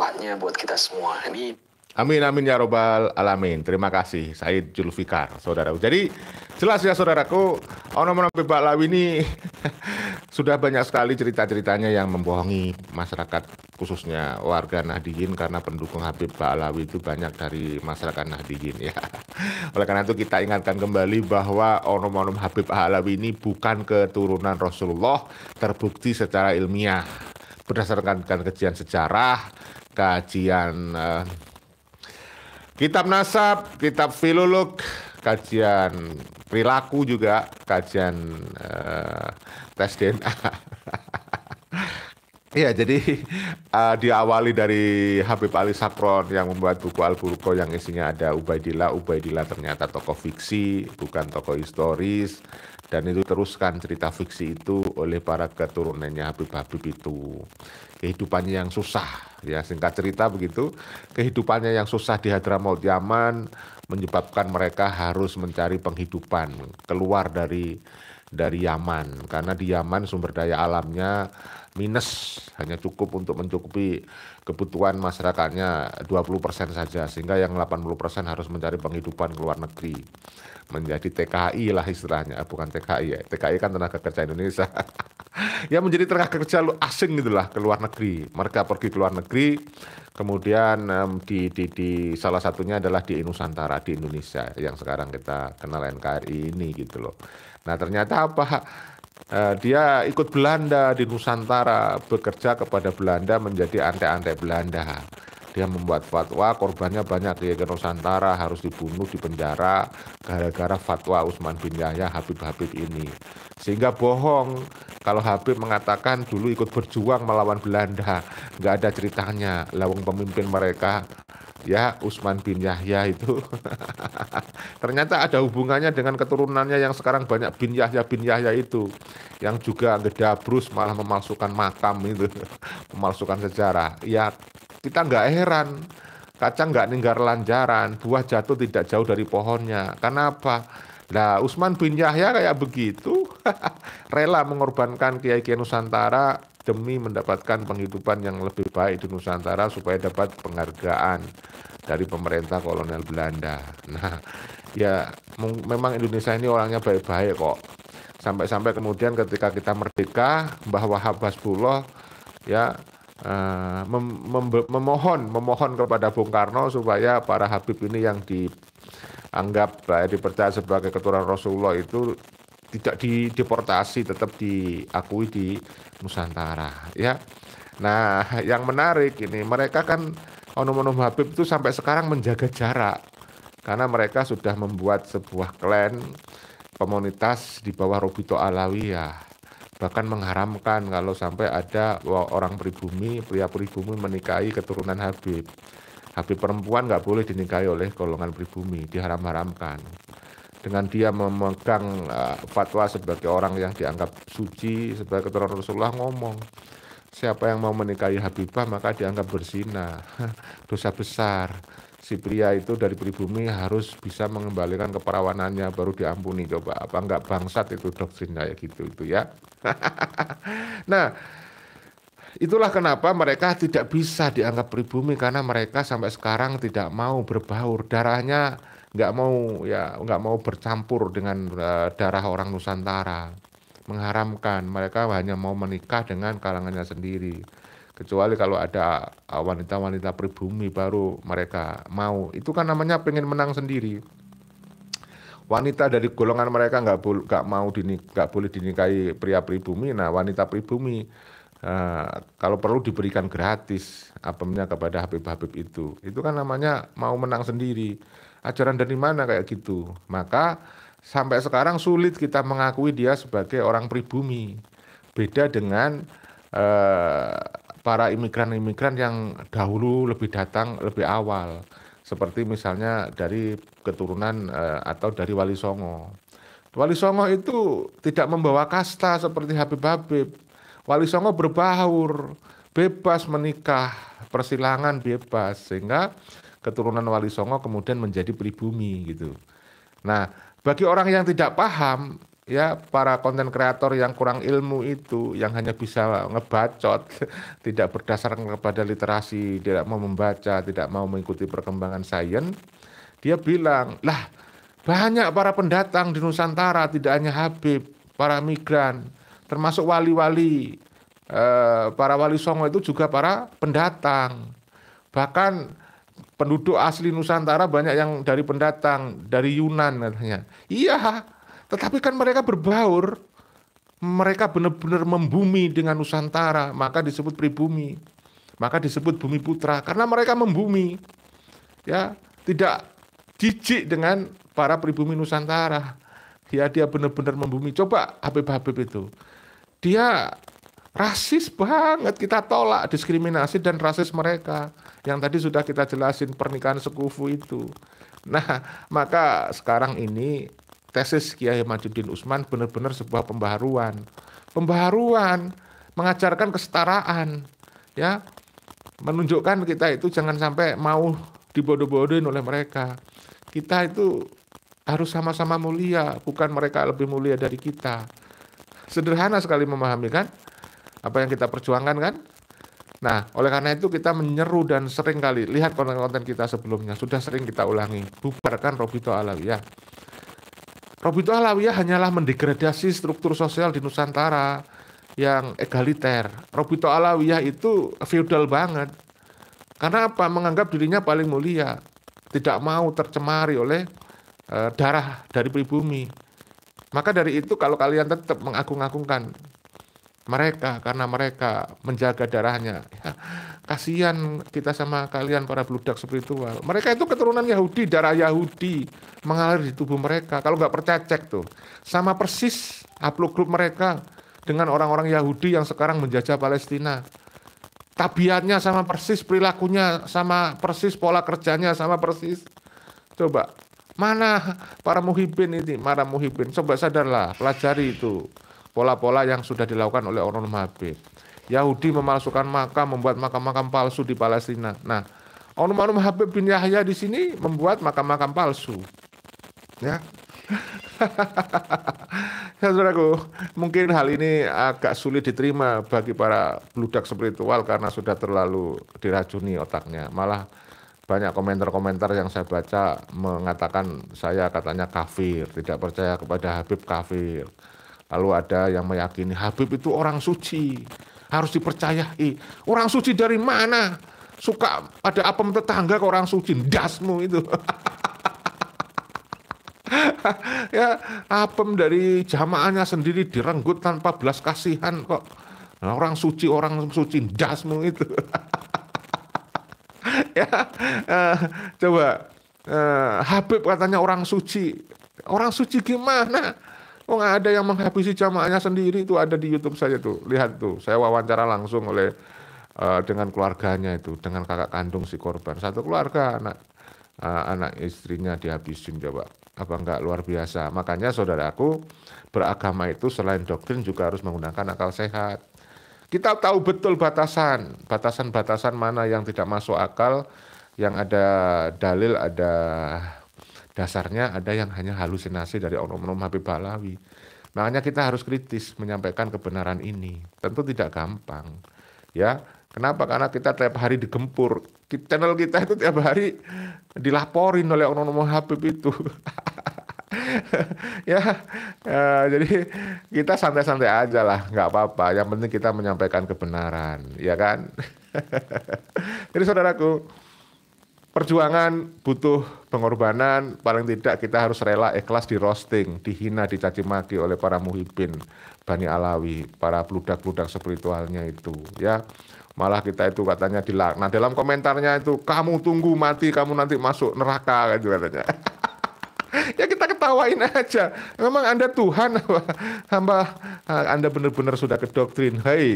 manfaatnya buat kita semua. Ini Amin amin ya robbal alamin. Terima kasih Said Julfikar, saudara. Jadi jelas ya saudaraku, ono ono Pak Lawi ini sudah banyak sekali cerita-ceritanya yang membohongi masyarakat khususnya warga Nahdiyin karena pendukung Habib Pak Lawi itu banyak dari masyarakat Nahdiyin ya. Oleh karena itu kita ingatkan kembali bahwa onom-onom Habib Alawi ini bukan keturunan Rasulullah terbukti secara ilmiah berdasarkan kajian sejarah kajian uh, kitab nasab, kitab filolog, kajian perilaku juga, kajian uh, tes DNA. Iya, jadi uh, diawali dari Habib Ali Sapron yang membuat buku Al yang isinya ada Ubaidillah. Ubaidillah ternyata tokoh fiksi, bukan tokoh historis. Dan itu teruskan cerita fiksi itu oleh para keturunannya Habib-Habib itu. Kehidupannya yang susah, ya singkat cerita begitu. Kehidupannya yang susah di Hadramaut Yaman menyebabkan mereka harus mencari penghidupan keluar dari dari Yaman karena di Yaman sumber daya alamnya minus hanya cukup untuk mencukupi kebutuhan masyarakatnya 20% saja sehingga yang 80% harus mencari penghidupan ke luar negeri menjadi TKI lah istilahnya eh, bukan TKI ya TKI kan tenaga kerja Indonesia ya menjadi tenaga kerja lu asing gitulah ke luar negeri mereka pergi ke luar negeri kemudian um, di, di, di salah satunya adalah di Nusantara di Indonesia yang sekarang kita kenal NKRI ini gitu loh nah ternyata apa Uh, dia ikut Belanda di Nusantara, bekerja kepada Belanda menjadi antek-antek Belanda. Dia membuat fatwa, korbannya banyak di Nusantara, harus dibunuh, di penjara gara-gara fatwa Usman bin Yahya Habib-Habib ini. Sehingga bohong kalau Habib mengatakan dulu ikut berjuang melawan Belanda. Nggak ada ceritanya, lawang pemimpin mereka ya Usman bin Yahya itu ternyata ada hubungannya dengan keturunannya yang sekarang banyak bin Yahya bin Yahya itu yang juga gedabrus malah memalsukan makam itu memalsukan sejarah ya kita nggak heran kacang nggak ninggar lanjaran buah jatuh tidak jauh dari pohonnya karena apa Nah, Usman bin Yahya kayak begitu, rela mengorbankan kiai-kiai Nusantara demi mendapatkan penghidupan yang lebih baik di Nusantara supaya dapat penghargaan dari pemerintah kolonel Belanda. Nah, ya memang Indonesia ini orangnya baik-baik kok. Sampai-sampai kemudian ketika kita merdeka, Mbah Wahab Basbullah ya eh, mem mem memohon memohon kepada Bung Karno supaya para Habib ini yang dianggap baik eh, dipercaya sebagai keturunan Rasulullah itu tidak dideportasi tetap diakui di Nusantara ya. Nah, yang menarik ini mereka kan Onum-Onum Habib itu sampai sekarang menjaga jarak karena mereka sudah membuat sebuah klan komunitas di bawah Robito Alawiyah bahkan mengharamkan kalau sampai ada orang pribumi, pria pribumi menikahi keturunan Habib. Habib perempuan nggak boleh dinikahi oleh golongan pribumi, diharam-haramkan dengan dia memegang uh, fatwa sebagai orang yang dianggap suci sebagai keturunan Rasulullah ngomong siapa yang mau menikahi Habibah maka dianggap berzina dosa besar si pria itu dari pribumi harus bisa mengembalikan keperawanannya baru diampuni coba apa enggak bangsat itu doktrinnya kayak gitu itu ya nah Itulah kenapa mereka tidak bisa dianggap pribumi karena mereka sampai sekarang tidak mau berbaur darahnya nggak mau ya nggak mau bercampur dengan uh, darah orang Nusantara mengharamkan mereka hanya mau menikah dengan kalangannya sendiri kecuali kalau ada eh, wanita-wanita pribumi baru mereka mau itu kan namanya pengen menang sendiri wanita dari golongan mereka nggak nggak mau nggak boleh dinikahi pria pribumi nah wanita pribumi uh, kalau perlu diberikan gratis apemnya kepada Habib-Habib itu itu kan namanya mau menang sendiri ajaran dari mana kayak gitu. Maka sampai sekarang sulit kita mengakui dia sebagai orang pribumi. Beda dengan eh, para imigran-imigran yang dahulu lebih datang lebih awal. Seperti misalnya dari keturunan eh, atau dari Wali Songo. Wali Songo itu tidak membawa kasta seperti Habib Habib. Wali Songo berbaur, bebas menikah, persilangan bebas sehingga keturunan Wali Songo kemudian menjadi pribumi gitu. Nah, bagi orang yang tidak paham ya para konten kreator yang kurang ilmu itu yang hanya bisa ngebacot tidak berdasarkan kepada literasi tidak mau membaca tidak mau mengikuti perkembangan sains dia bilang lah banyak para pendatang di Nusantara tidak hanya Habib para migran termasuk wali-wali eh, para wali songo itu juga para pendatang bahkan penduduk asli Nusantara banyak yang dari pendatang, dari Yunan katanya. Iya, tetapi kan mereka berbaur. Mereka benar-benar membumi dengan Nusantara, maka disebut pribumi. Maka disebut bumi putra karena mereka membumi. Ya, tidak jijik dengan para pribumi Nusantara. Ya, dia benar-benar membumi. Coba Habib-Habib itu. Dia rasis banget kita tolak diskriminasi dan rasis mereka yang tadi sudah kita jelasin pernikahan sekufu itu. Nah, maka sekarang ini tesis Kiai Majuddin Usman benar-benar sebuah pembaharuan. Pembaharuan mengajarkan kesetaraan ya menunjukkan kita itu jangan sampai mau dibodoh-bodohin oleh mereka. Kita itu harus sama-sama mulia, bukan mereka lebih mulia dari kita. Sederhana sekali memahami kan apa yang kita perjuangkan kan? Nah, oleh karena itu kita menyeru dan sering kali lihat konten-konten kita sebelumnya sudah sering kita ulangi, bubarkan Robito Alawiyah. Robito Alawiyah hanyalah mendegradasi struktur sosial di Nusantara yang egaliter. Robito Alawiyah itu feudal banget. Karena apa? Menganggap dirinya paling mulia, tidak mau tercemari oleh e, darah dari pribumi. Maka dari itu kalau kalian tetap mengagung-agungkan mereka karena mereka menjaga darahnya. Ya, kasihan kita sama kalian para bludak spiritual. Mereka itu keturunan Yahudi, darah Yahudi mengalir di tubuh mereka. Kalau nggak percaya cek tuh, sama persis upload grup mereka dengan orang-orang Yahudi yang sekarang menjajah Palestina. Tabiatnya sama persis, perilakunya sama persis, pola kerjanya sama persis. Coba, mana para muhibin ini, para muhibin, coba sadarlah, pelajari itu pola-pola yang sudah dilakukan oleh Orang Habib. Yahudi memalsukan makam, membuat makam-makam palsu di Palestina. Nah, Ornom Habib bin Yahya di sini membuat makam-makam palsu. Ya. ya saudaraku, mungkin hal ini agak sulit diterima bagi para bludak spiritual karena sudah terlalu diracuni otaknya. Malah banyak komentar-komentar yang saya baca mengatakan saya katanya kafir, tidak percaya kepada Habib kafir. Lalu ada yang meyakini Habib itu orang suci, harus dipercayai. Orang suci dari mana? Suka ada apa tetangga ke orang suci, dasmu itu. ya apem dari jamaahnya sendiri direnggut tanpa belas kasihan kok nah, orang suci orang suci dasmu itu ya eh, coba eh, Habib katanya orang suci orang suci gimana Oh ada yang menghabisi jamaahnya sendiri itu ada di YouTube saja tuh. Lihat tuh, saya wawancara langsung oleh uh, dengan keluarganya itu, dengan kakak kandung si korban. Satu keluarga anak uh, anak istrinya dihabisin coba. Apa enggak luar biasa. Makanya saudaraku, beragama itu selain doktrin juga harus menggunakan akal sehat. Kita tahu betul batasan, batasan-batasan mana yang tidak masuk akal, yang ada dalil, ada dasarnya ada yang hanya halusinasi dari oknum-oknum Habib Balawi. Makanya kita harus kritis menyampaikan kebenaran ini. Tentu tidak gampang. Ya, kenapa? Karena kita tiap hari digempur. Channel kita itu tiap hari dilaporin oleh oknum-oknum Habib itu. ya, ya, jadi kita santai-santai aja lah, nggak apa-apa. Yang penting kita menyampaikan kebenaran, ya kan? jadi saudaraku, perjuangan butuh pengorbanan, paling tidak kita harus rela ikhlas di roasting, dihina, dicaci maki oleh para muhibin Bani Alawi, para peludak-peludak spiritualnya itu, ya. Malah kita itu katanya dilaknat. Nah, dalam komentarnya itu kamu tunggu mati, kamu nanti masuk neraka gitu katanya. ya kita ketawain aja. Memang Anda Tuhan Hamba ah, Anda benar-benar sudah kedoktrin. Hai, hey,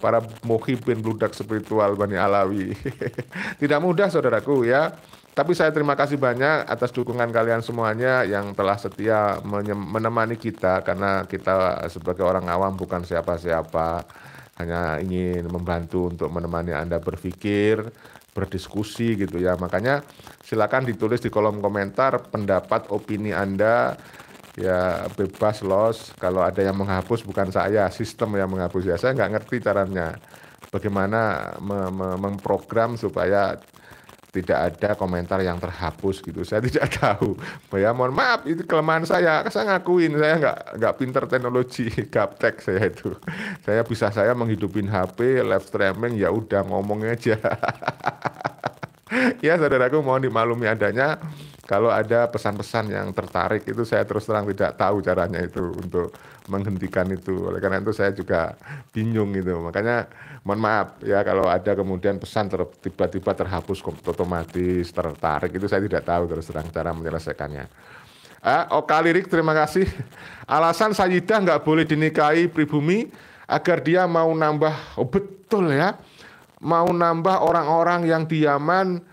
para muhibin bludak spiritual Bani Alawi. Tidak mudah saudaraku ya. Tapi saya terima kasih banyak atas dukungan kalian semuanya yang telah setia menemani kita karena kita sebagai orang awam bukan siapa-siapa hanya ingin membantu untuk menemani Anda berpikir berdiskusi gitu ya. Makanya silakan ditulis di kolom komentar pendapat opini Anda ya bebas los kalau ada yang menghapus bukan saya sistem yang menghapus ya saya nggak ngerti caranya bagaimana mem- memprogram supaya tidak ada komentar yang terhapus gitu. Saya tidak tahu. Ya mohon maaf itu kelemahan saya. Saya ngakuin saya nggak nggak pinter teknologi gaptek saya itu. Saya bisa saya menghidupin HP, live streaming ya udah ngomong aja. ya saudaraku mohon dimaklumi adanya kalau ada pesan-pesan yang tertarik itu saya terus terang tidak tahu caranya itu untuk menghentikan itu. Oleh karena itu saya juga bingung gitu. Makanya mohon maaf ya kalau ada kemudian pesan tiba tiba-tiba terhapus otomatis tertarik itu saya tidak tahu terus terang cara menyelesaikannya. eh, Oka Lirik terima kasih. Alasan Sayyidah nggak boleh dinikahi pribumi agar dia mau nambah oh betul ya mau nambah orang-orang yang di Yaman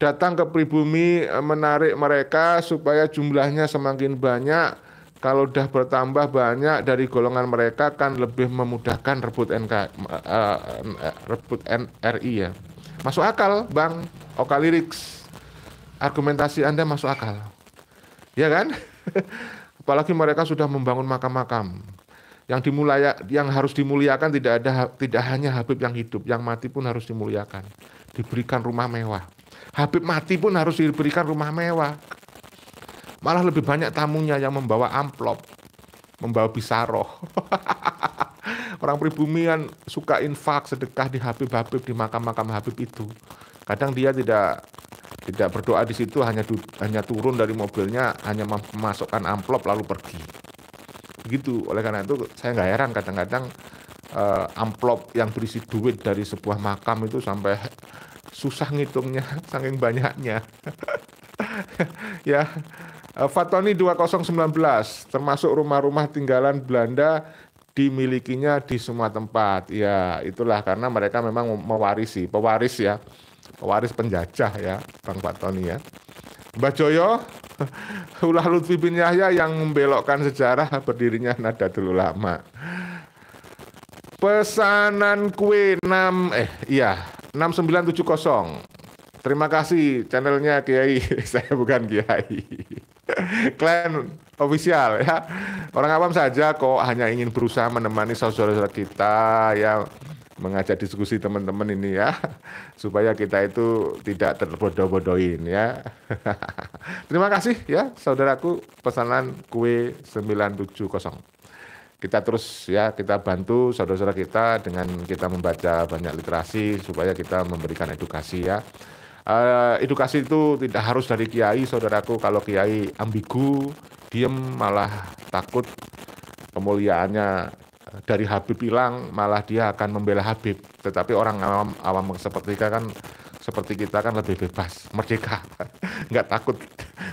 datang ke pribumi eh, menarik mereka supaya jumlahnya semakin banyak. Kalau sudah bertambah banyak dari golongan mereka kan lebih memudahkan rebut NK uh, eh, eh, rebut NRI ya. Masuk akal, Bang Oka Lyrics. Argumentasi Anda masuk akal. Ya kan? Apalagi mereka sudah membangun makam-makam. Yang dimulai yang harus dimuliakan tidak ada tidak hanya Habib yang hidup, yang mati pun harus dimuliakan. Diberikan rumah mewah Habib mati pun harus diberikan rumah mewah. Malah lebih banyak tamunya yang membawa amplop, membawa bisaroh. Orang pribumi pribumian suka infak, sedekah di Habib-Habib, di makam-makam Habib itu. Kadang dia tidak tidak berdoa di situ hanya du, hanya turun dari mobilnya hanya memasukkan amplop lalu pergi begitu oleh karena itu saya nggak heran kadang-kadang uh, amplop yang berisi duit dari sebuah makam itu sampai susah ngitungnya saking banyaknya. ya, eh, Fatoni 2019 termasuk rumah-rumah tinggalan Belanda dimilikinya di semua tempat. Ya, itulah karena mereka memang mewarisi, pewaris ya. Pewaris penjajah ya, Bang Fatoni ya. Mbak Joyo, Ulah Lutfi bin Yahya yang membelokkan sejarah berdirinya Nadatul Ulama. Pesanan kue 6 eh iya 6970. Terima kasih channelnya Kiai. Saya bukan Kiai. Klan official ya. Orang awam saja kok hanya ingin berusaha menemani saudara-saudara kita ya mengajak diskusi teman-teman ini ya supaya kita itu tidak terbodoh-bodohin ya. Terima kasih ya saudaraku pesanan kue 970 kita terus ya kita bantu saudara-saudara kita dengan kita membaca banyak literasi supaya kita memberikan edukasi ya. Uh, edukasi itu tidak harus dari kiai, saudaraku. Kalau kiai ambigu, diem malah takut kemuliaannya dari Habib hilang, malah dia akan membela Habib. Tetapi orang awam, awam seperti kita kan seperti kita kan lebih bebas, merdeka, nggak takut,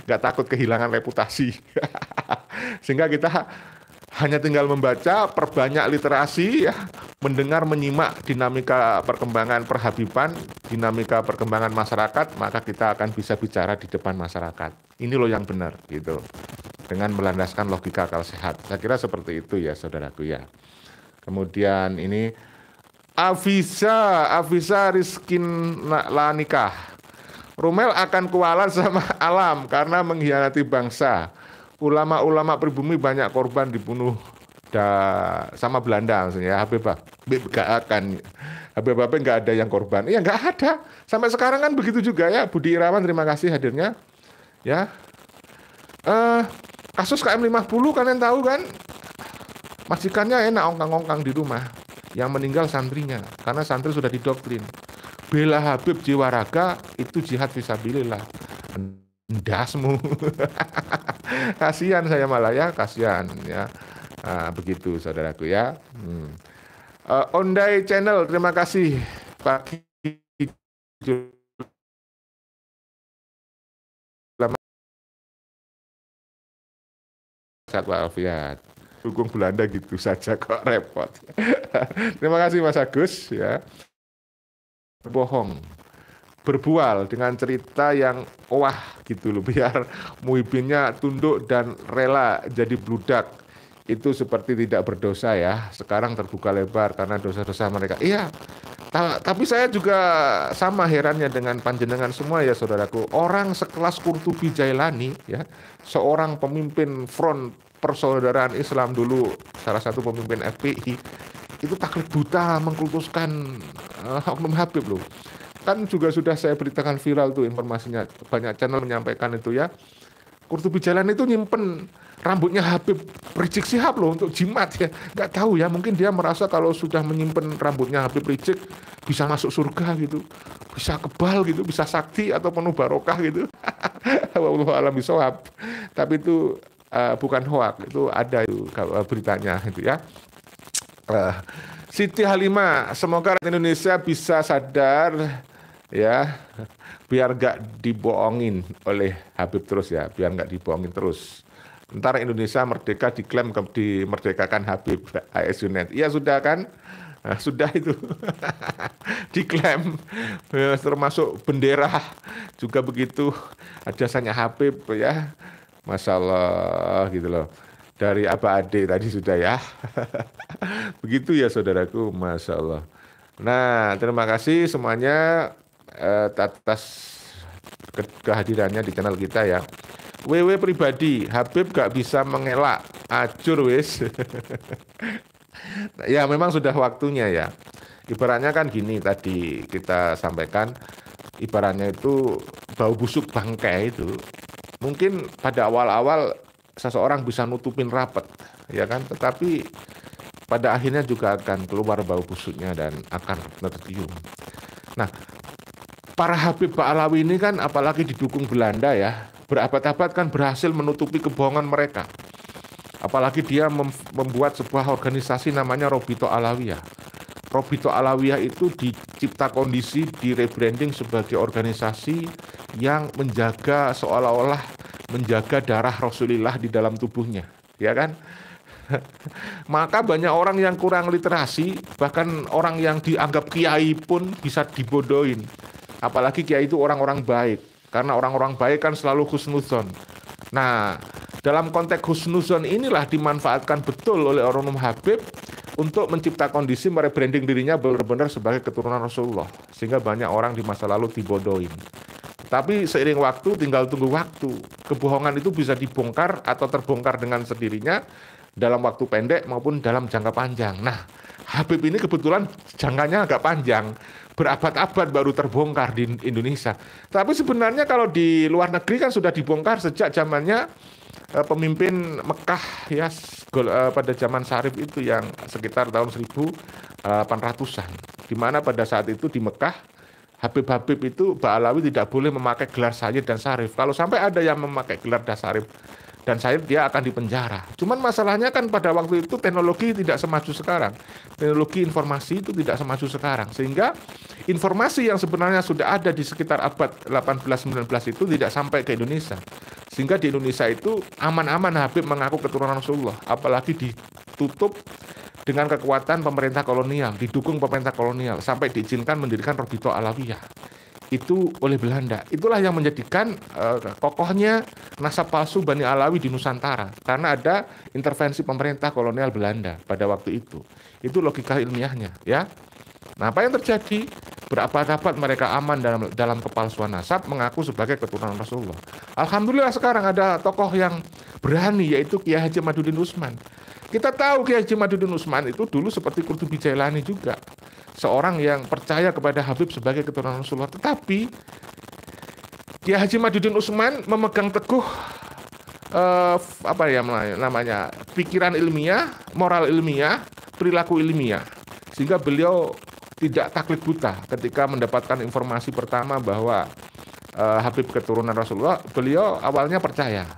nggak takut kehilangan reputasi, sehingga kita hanya tinggal membaca, perbanyak literasi, ya, mendengar, menyimak dinamika perkembangan perhabiban, dinamika perkembangan masyarakat, maka kita akan bisa bicara di depan masyarakat. Ini loh yang benar, gitu. Dengan melandaskan logika akal sehat. Saya kira seperti itu ya, saudaraku ya. Kemudian ini Avisa, Avisa Rizkin Lanikah. Rumel akan kualat sama alam karena mengkhianati bangsa ulama-ulama pribumi banyak korban dibunuh da, sama Belanda maksudnya Habib Habib gak akan Habib apa nggak ada yang korban ya nggak ada sampai sekarang kan begitu juga ya Budi Irawan terima kasih hadirnya ya eh, kasus KM 50 kalian tahu kan majikannya enak ongkang-ongkang di rumah yang meninggal santrinya karena santri sudah didoktrin bela Habib jiwa raga itu jihad visabilillah dasmu kasihan saya malah ya kasihan ya nah, begitu saudaraku ya hmm. uh, Ondai Channel terima kasih Pak Pak Alfiat dukung Belanda gitu saja kok repot terima kasih Mas Agus ya bohong berbual dengan cerita yang wah gitu loh biar muhibinnya tunduk dan rela jadi bludak itu seperti tidak berdosa ya sekarang terbuka lebar karena dosa-dosa mereka iya ta tapi saya juga sama herannya dengan panjenengan semua ya saudaraku orang sekelas Kurtubi Jailani ya seorang pemimpin front persaudaraan Islam dulu salah satu pemimpin FPI itu taklit buta mengkultuskan uh, Oknum Habib loh kan juga sudah saya beritakan viral tuh informasinya banyak channel menyampaikan itu ya Kurtubi Jalan itu nyimpen rambutnya Habib Rizik Sihab loh untuk jimat ya nggak tahu ya mungkin dia merasa kalau sudah menyimpen rambutnya Habib Rizik bisa masuk surga gitu bisa kebal gitu bisa sakti atau penuh barokah gitu Allah alam bisawab tapi itu uh, bukan hoak itu ada itu eh, beritanya itu ya uh, Siti Halimah, semoga rakyat Indonesia bisa sadar ya biar gak dibohongin oleh Habib terus ya, biar gak dibohongin terus. Ntar Indonesia merdeka diklaim ke, dimerdekakan Habib AS Unit. Iya sudah kan? Nah, sudah itu diklaim ya, termasuk bendera juga begitu ada sanya Habib ya. masalah gitu loh dari apa adik tadi sudah ya. Begitu ya saudaraku, masya Allah. Nah, terima kasih semuanya eh, atas ke kehadirannya di channel kita ya. WW pribadi, Habib gak bisa mengelak, acur wis. ya memang sudah waktunya ya. Ibaratnya kan gini tadi kita sampaikan, ibaratnya itu bau busuk bangkai itu. Mungkin pada awal-awal seseorang bisa nutupin rapat, ya kan? Tetapi pada akhirnya juga akan keluar bau busuknya dan akan tercium. Nah, para Habib Pak Alawi ini kan apalagi didukung Belanda ya, berabad-abad kan berhasil menutupi kebohongan mereka. Apalagi dia membuat sebuah organisasi namanya Robito Alawiyah Robito Alawiyah itu dicipta kondisi di rebranding sebagai organisasi yang menjaga seolah-olah menjaga darah Rasulullah di dalam tubuhnya, ya kan? Maka banyak orang yang kurang literasi, bahkan orang yang dianggap kiai pun bisa dibodohin. Apalagi kiai itu orang-orang baik, karena orang-orang baik kan selalu khusnuzon. Nah, dalam konteks khusnuzon inilah dimanfaatkan betul oleh Orang Habib untuk mencipta kondisi merebranding dirinya benar-benar sebagai keturunan Rasulullah sehingga banyak orang di masa lalu dibodohin. Tapi seiring waktu tinggal tunggu waktu. Kebohongan itu bisa dibongkar atau terbongkar dengan sendirinya dalam waktu pendek maupun dalam jangka panjang. Nah, Habib ini kebetulan jangkanya agak panjang berabad-abad baru terbongkar di Indonesia. Tapi sebenarnya kalau di luar negeri kan sudah dibongkar sejak zamannya uh, pemimpin Mekah ya gol, eh, pada zaman Sarif itu yang sekitar tahun 1800-an. Eh, di mana pada saat itu di Mekah Habib-habib itu Ba'alawi tidak boleh memakai gelar sayyid dan Syarif. Kalau sampai ada yang memakai gelar dan Syarif, dan saya dia akan dipenjara. Cuman masalahnya kan pada waktu itu teknologi tidak semaju sekarang. Teknologi informasi itu tidak semaju sekarang. Sehingga informasi yang sebenarnya sudah ada di sekitar abad 18-19 itu tidak sampai ke Indonesia. Sehingga di Indonesia itu aman-aman Habib mengaku keturunan Rasulullah, apalagi ditutup dengan kekuatan pemerintah kolonial, didukung pemerintah kolonial sampai diizinkan mendirikan Robito Alawiyah itu oleh Belanda. Itulah yang menjadikan uh, kokohnya nasab palsu Bani Alawi di Nusantara karena ada intervensi pemerintah kolonial Belanda pada waktu itu. Itu logika ilmiahnya, ya. Nah, apa yang terjadi? Berapa dapat mereka aman dalam dalam kepalsuan nasab mengaku sebagai keturunan Rasulullah. Alhamdulillah sekarang ada tokoh yang berani yaitu Kiai Haji Madudin Usman. Kita tahu Kiai Haji Madudin Usman itu dulu seperti Kurtubi Jailani juga. Seorang yang percaya kepada Habib sebagai keturunan Rasulullah. Tetapi Kiai Haji Madudin Usman memegang teguh uh, apa ya namanya pikiran ilmiah, moral ilmiah, perilaku ilmiah. Sehingga beliau tidak taklid buta ketika mendapatkan informasi pertama bahwa uh, Habib keturunan Rasulullah, beliau awalnya percaya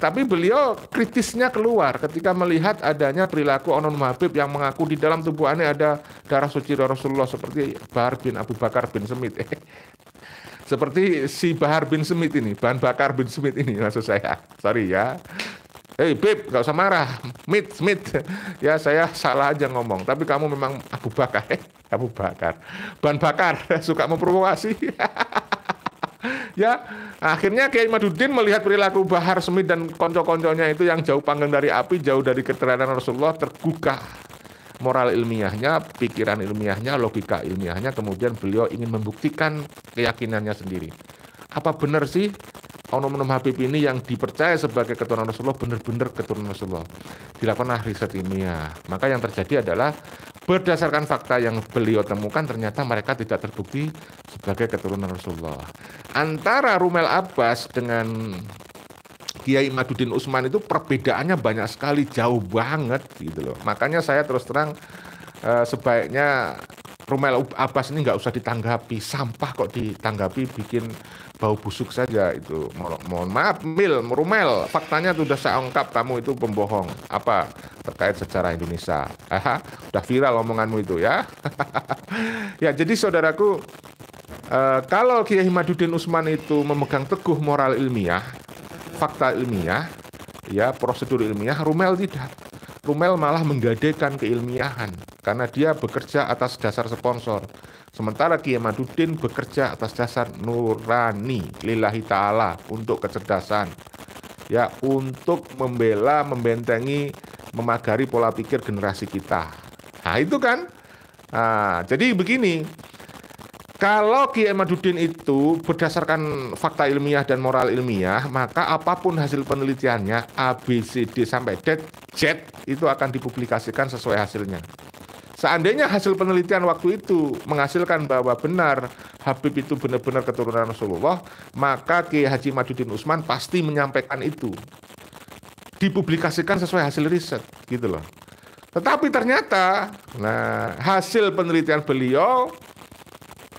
tapi beliau kritisnya keluar ketika melihat adanya perilaku Onon mabib yang mengaku di dalam tubuh aneh ada darah suci Rasulullah seperti Bahar bin Abu Bakar bin Semit. seperti si Bahar bin Semit ini, Bahan Bakar bin Semit ini maksud saya. Sorry ya. Hei eh, Bib, gak usah marah. Mit, mit. Ya saya salah aja ngomong. Tapi kamu memang Abu Bakar. Abu Bakar. Bahan Bakar, suka memprovokasi ya akhirnya Kiai Madudin melihat perilaku Bahar Smith dan konco-konconya itu yang jauh panggang dari api jauh dari keterangan Rasulullah tergugah moral ilmiahnya, pikiran ilmiahnya, logika ilmiahnya, kemudian beliau ingin membuktikan keyakinannya sendiri. Apa benar sih Onom Onom Habib ini yang dipercaya sebagai keturunan Rasulullah benar-benar keturunan Rasulullah? Dilakukan riset ilmiah. Maka yang terjadi adalah berdasarkan fakta yang beliau temukan ternyata mereka tidak terbukti sebagai keturunan Rasulullah. Antara Rumel Abbas dengan Kiai Madudin Usman itu perbedaannya banyak sekali, jauh banget gitu loh. Makanya saya terus terang eh, sebaiknya Rumel Abbas ini nggak usah ditanggapi, sampah kok ditanggapi bikin bau busuk saja itu. Mohon maaf, Mil, Rumel, faktanya sudah saya ungkap kamu itu pembohong. Apa? terkait sejarah Indonesia. Udah viral omonganmu itu ya. ya jadi saudaraku, eh, kalau Kiai Madudin Usman itu memegang teguh moral ilmiah, fakta ilmiah, ya prosedur ilmiah, Rumel tidak. Rumel malah menggadekan keilmiahan karena dia bekerja atas dasar sponsor. Sementara Kiai Madudin bekerja atas dasar nurani lillahi ta'ala untuk kecerdasan. Ya, untuk membela, membentengi memagari pola pikir generasi kita. Nah, itu kan. Nah, jadi begini, kalau Kiai Madudin itu berdasarkan fakta ilmiah dan moral ilmiah, maka apapun hasil penelitiannya A, B, C, D sampai D, Z itu akan dipublikasikan sesuai hasilnya. Seandainya hasil penelitian waktu itu menghasilkan bahwa benar Habib itu benar-benar keturunan Rasulullah, maka Kiai Haji Maduddin Usman pasti menyampaikan itu dipublikasikan sesuai hasil riset gitu loh. Tetapi ternyata nah hasil penelitian beliau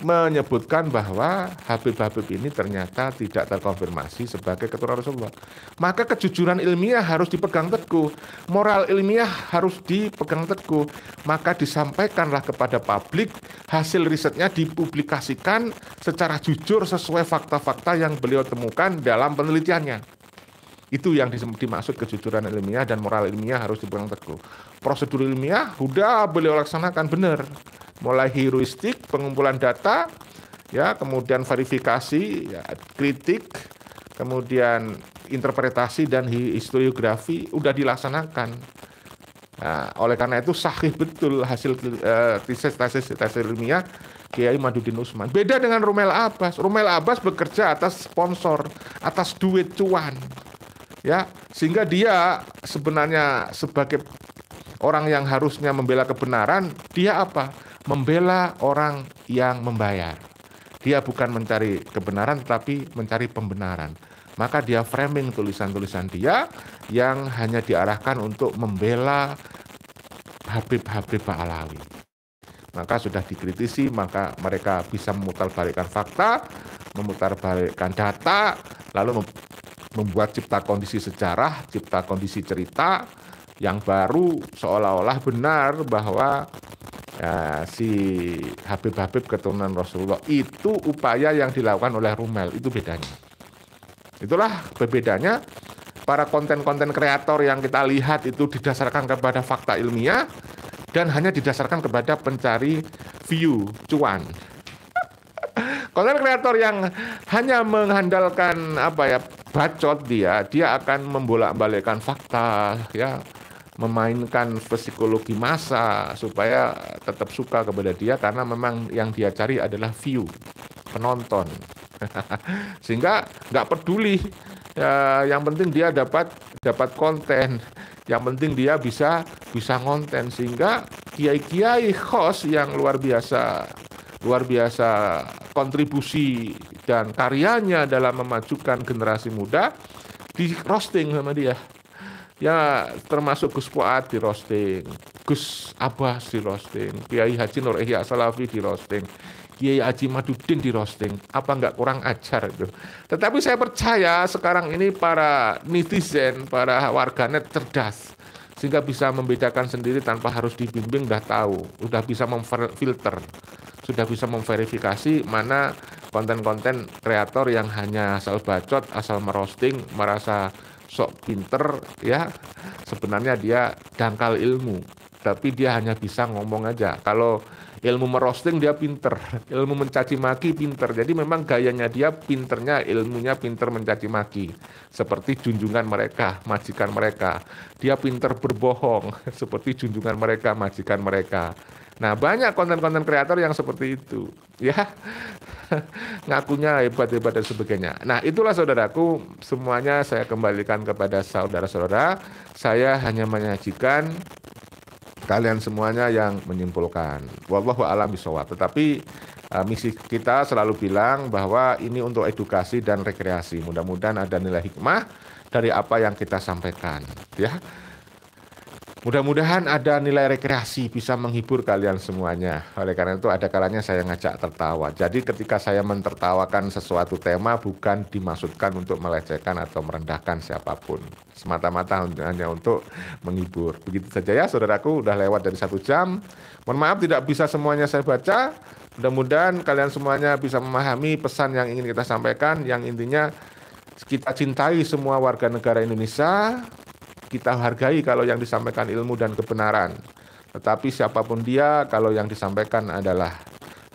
menyebutkan bahwa Habib-Habib ini ternyata tidak terkonfirmasi sebagai keturunan Rasulullah. Maka kejujuran ilmiah harus dipegang teguh, moral ilmiah harus dipegang teguh. Maka disampaikanlah kepada publik hasil risetnya dipublikasikan secara jujur sesuai fakta-fakta yang beliau temukan dalam penelitiannya. Itu yang dimaksud kejujuran ilmiah dan moral ilmiah harus dipegang teguh. Prosedur ilmiah sudah beliau laksanakan benar. Mulai heuristik, pengumpulan data, ya, kemudian verifikasi, ya, kritik, kemudian interpretasi dan historiografi sudah dilaksanakan. Nah, oleh karena itu sahih betul hasil tesis eh, tesis tesis ilmiah Kiai Madudin Usman. Beda dengan Rumel Abbas. Rumel Abbas bekerja atas sponsor, atas duit cuan ya sehingga dia sebenarnya sebagai orang yang harusnya membela kebenaran dia apa membela orang yang membayar dia bukan mencari kebenaran tetapi mencari pembenaran maka dia framing tulisan-tulisan dia yang hanya diarahkan untuk membela Habib-Habib Alawi maka sudah dikritisi maka mereka bisa memutarbalikkan fakta memutarbalikkan data lalu membuat cipta kondisi sejarah, cipta kondisi cerita yang baru seolah-olah benar bahwa ya, si Habib Habib keturunan Rasulullah itu upaya yang dilakukan oleh Rumel itu bedanya. Itulah berbedanya para konten-konten kreator yang kita lihat itu didasarkan kepada fakta ilmiah dan hanya didasarkan kepada pencari view cuan konten kreator yang hanya mengandalkan apa ya bacot dia, dia akan membolak-balikkan fakta, ya, memainkan psikologi massa supaya tetap suka kepada dia karena memang yang dia cari adalah view penonton, sehingga nggak peduli. Ya, yang penting dia dapat dapat konten. Yang penting dia bisa bisa konten sehingga kiai-kiai host yang luar biasa luar biasa kontribusi dan karyanya dalam memajukan generasi muda di roasting sama dia ya termasuk Gus Fuad di roasting Gus Abbas di roasting Kiai Haji Nur Ihya Salafi di roasting Kiai Haji Madudin di roasting apa nggak kurang ajar itu tetapi saya percaya sekarang ini para netizen para warganet cerdas sehingga bisa membedakan sendiri tanpa harus dibimbing udah tahu udah bisa memfilter sudah bisa memverifikasi mana konten-konten kreator yang hanya asal bacot asal merosting merasa sok pinter ya sebenarnya dia dangkal ilmu tapi dia hanya bisa ngomong aja kalau ilmu merosting dia pinter, ilmu mencaci maki pinter. Jadi memang gayanya dia pinternya, ilmunya pinter mencaci maki. Seperti junjungan mereka, majikan mereka. Dia pinter berbohong, seperti junjungan mereka, majikan mereka. Nah banyak konten-konten kreator yang seperti itu, ya ngakunya hebat-hebat dan sebagainya. Nah itulah saudaraku, semuanya saya kembalikan kepada saudara-saudara. Saya hanya menyajikan kalian semuanya yang menyimpulkan. Wallahu alam bisawab. Tetapi uh, misi kita selalu bilang bahwa ini untuk edukasi dan rekreasi. Mudah-mudahan ada nilai hikmah dari apa yang kita sampaikan, ya. Mudah-mudahan ada nilai rekreasi bisa menghibur kalian semuanya. Oleh karena itu ada kalanya saya ngajak tertawa. Jadi ketika saya mentertawakan sesuatu tema bukan dimaksudkan untuk melecehkan atau merendahkan siapapun. Semata-mata hanya untuk menghibur. Begitu saja ya saudaraku, Sudah lewat dari satu jam. Mohon maaf tidak bisa semuanya saya baca. Mudah-mudahan kalian semuanya bisa memahami pesan yang ingin kita sampaikan. Yang intinya kita cintai semua warga negara Indonesia, kita hargai kalau yang disampaikan ilmu dan kebenaran. Tetapi siapapun dia, kalau yang disampaikan adalah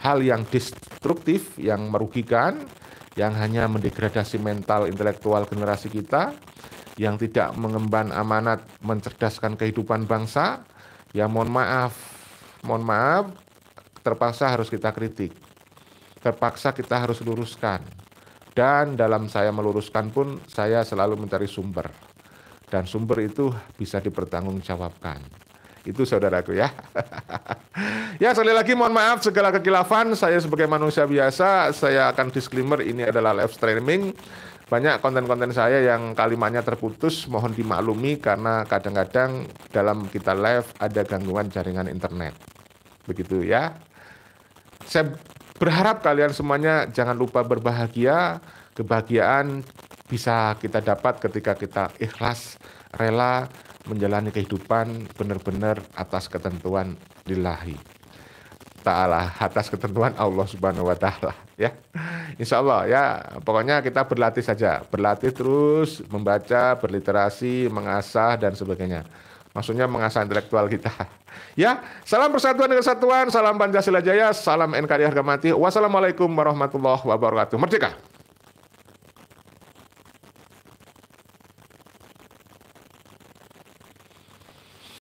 hal yang destruktif, yang merugikan, yang hanya mendegradasi mental intelektual generasi kita, yang tidak mengemban amanat mencerdaskan kehidupan bangsa, ya mohon maaf, mohon maaf, terpaksa harus kita kritik, terpaksa kita harus luruskan. Dan dalam saya meluruskan pun, saya selalu mencari sumber dan sumber itu bisa dipertanggungjawabkan. Itu saudaraku ya. ya sekali lagi mohon maaf segala kekilafan. Saya sebagai manusia biasa, saya akan disclaimer ini adalah live streaming. Banyak konten-konten saya yang kalimatnya terputus, mohon dimaklumi karena kadang-kadang dalam kita live ada gangguan jaringan internet. Begitu ya. Saya berharap kalian semuanya jangan lupa berbahagia. Kebahagiaan bisa kita dapat ketika kita ikhlas rela menjalani kehidupan benar-benar atas ketentuan lillahi taala atas ketentuan Allah Subhanahu wa taala ya. Insya Allah ya pokoknya kita berlatih saja, berlatih terus membaca, berliterasi, mengasah dan sebagainya. Maksudnya mengasah intelektual kita. Ya, salam persatuan dan kesatuan, salam Pancasila Jaya, salam NKRI harga mati. Wassalamualaikum warahmatullahi wabarakatuh. Merdeka.